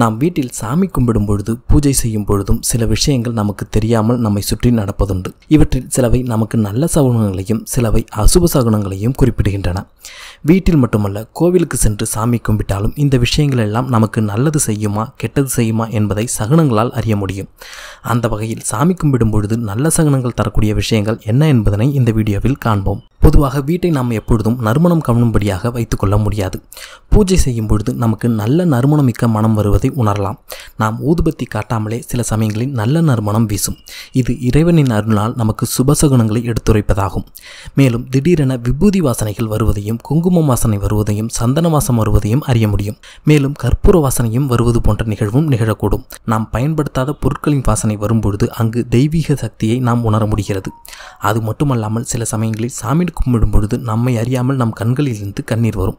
நாம் வீட்டில் சாமி கும்பிடும் பொழுது பூஜை செய்யும் பொழுதும் சில விஷயங்கள் நமக்கு தெரியாமல் நம்மை சுற்றி நடப்பதுண்டு இவற்றில் சிலவை நமக்கு நல்ல சகுனங்களையும் சிலவை அசுப சகுனங்களையும் குறிப்பிடுகின்றன வீட்டில் மட்டுமல்ல கோவிலுக்கு சென்று சாமி கும்பிட்டாலும் இந்த விஷயங்கள் எல்லாம் நமக்கு நல்லது செய்யுமா கெட்டது செய்யுமா என்பதை சகுனங்களால் அறிய முடியும் அந்த வகையில் சாமி கும்பிடும் பொழுது நல்ல சகுனங்கள் தரக்கூடிய விஷயங்கள் என்ன என்பதனை இந்த வீடியோவில் காண்போம் பொதுவாக வீட்டை நாம் எப்பொழுதும் நறுமணம் கவனும்படியாக வைத்துக்கொள்ள முடியாது பூஜை செய்யும் பொழுது நமக்கு நல்ல நறுமணமிக்க மனம் வருவது என்பதை உணரலாம் நாம் ஊதுபத்தி காட்டாமலே சில சமயங்களில் நல்ல நறுமணம் வீசும் இது இறைவனின் அருளால் நமக்கு சுபசகுணங்களை எடுத்துரைப்பதாகும் மேலும் திடீரென விபூதி வாசனைகள் வருவதையும் குங்குமம் வாசனை வருவதையும் சந்தன வாசம் வருவதையும் அறிய முடியும் மேலும் கற்பூர வாசனையும் வருவது போன்ற நிகழ்வும் நிகழக்கூடும் நாம் பயன்படுத்தாத பொருட்களின் வாசனை வரும்பொழுது அங்கு தெய்வீக சக்தியை நாம் உணர முடிகிறது அது மட்டுமல்லாமல் சில சமயங்களில் சாமி கும்பிடும் பொழுது நம்மை அறியாமல் நம் கண்களிலிருந்து கண்ணீர் வரும்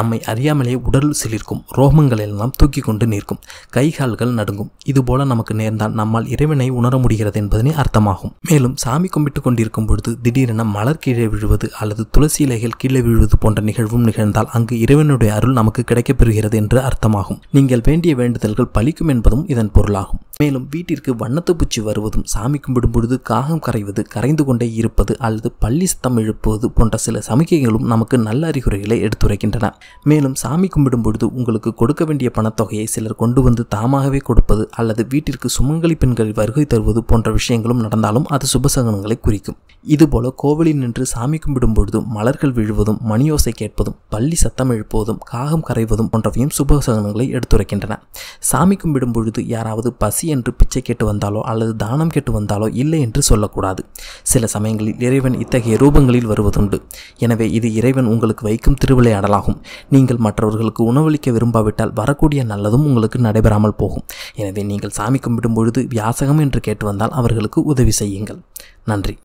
நம்மை அறியாமலே உடல் சிலிர்க்கும் ரோமங்கள் எல்லாம் தூக்கி கொண்டு பண்ணியிருக்கும் கை கால்கள் நடுங்கும் இதுபோல நமக்கு நேர்ந்தால் நம்மால் இறைவனை உணர முடிகிறது என்பதனை அர்த்தமாகும் மேலும் சாமி கும்பிட்டுக் கொண்டிருக்கும் பொழுது திடீரென மலர் கீழே விழுவது அல்லது துளசி இலைகள் கீழே விழுவது போன்ற நிகழ்வும் நிகழ்ந்தால் அங்கு இறைவனுடைய அருள் நமக்கு கிடைக்கப்பெறுகிறது என்று அர்த்தமாகும் நீங்கள் வேண்டிய வேண்டுதல்கள் பலிக்கும் என்பதும் இதன் பொருளாகும் மேலும் வீட்டிற்கு வண்ணத்து பூச்சி வருவதும் சாமி கும்பிடும் பொழுது காகம் கரைவது கரைந்து கொண்டே இருப்பது அல்லது பள்ளி சத்தம் எழுப்புவது போன்ற சில சமிக்கைகளும் நமக்கு நல்ல அறிகுறிகளை எடுத்துரைக்கின்றன மேலும் சாமி கும்பிடும் பொழுது உங்களுக்கு கொடுக்க வேண்டிய பணத்தொகையை சிலர் கொண்டு வந்து தாமாகவே கொடுப்பது அல்லது வீட்டிற்கு சுமங்கலி பெண்கள் வருகை தருவது போன்ற விஷயங்களும் நடந்தாலும் அது சுபசகனங்களை குறிக்கும் இதுபோல கோவிலில் நின்று சாமி கும்பிடும் பொழுதும் மலர்கள் விழுவதும் மணியோசை கேட்பதும் பள்ளி சத்தம் எழுப்புவதும் காகம் கரைவதும் போன்றவையும் சுபசகனங்களை எடுத்துரைக்கின்றன சாமி கும்பிடும் பொழுது யாராவது பசி என்று பிச்சை கேட்டு வந்தாலோ அல்லது தானம் கேட்டு வந்தாலோ இல்லை என்று சொல்லக்கூடாது சில சமயங்களில் இறைவன் இத்தகைய ரூபங்களில் வருவதுண்டு எனவே இது இறைவன் உங்களுக்கு வைக்கும் திருவிளையாடலாகும் நீங்கள் மற்றவர்களுக்கு உணவளிக்க விரும்பாவிட்டால் வரக்கூடிய நல்லதும் உங்களுக்கு நடைபெறாமல் போகும் எனவே நீங்கள் சாமி கும்பிடும் பொழுது வியாசகம் என்று கேட்டு வந்தால் அவர்களுக்கு உதவி செய்யுங்கள் நன்றி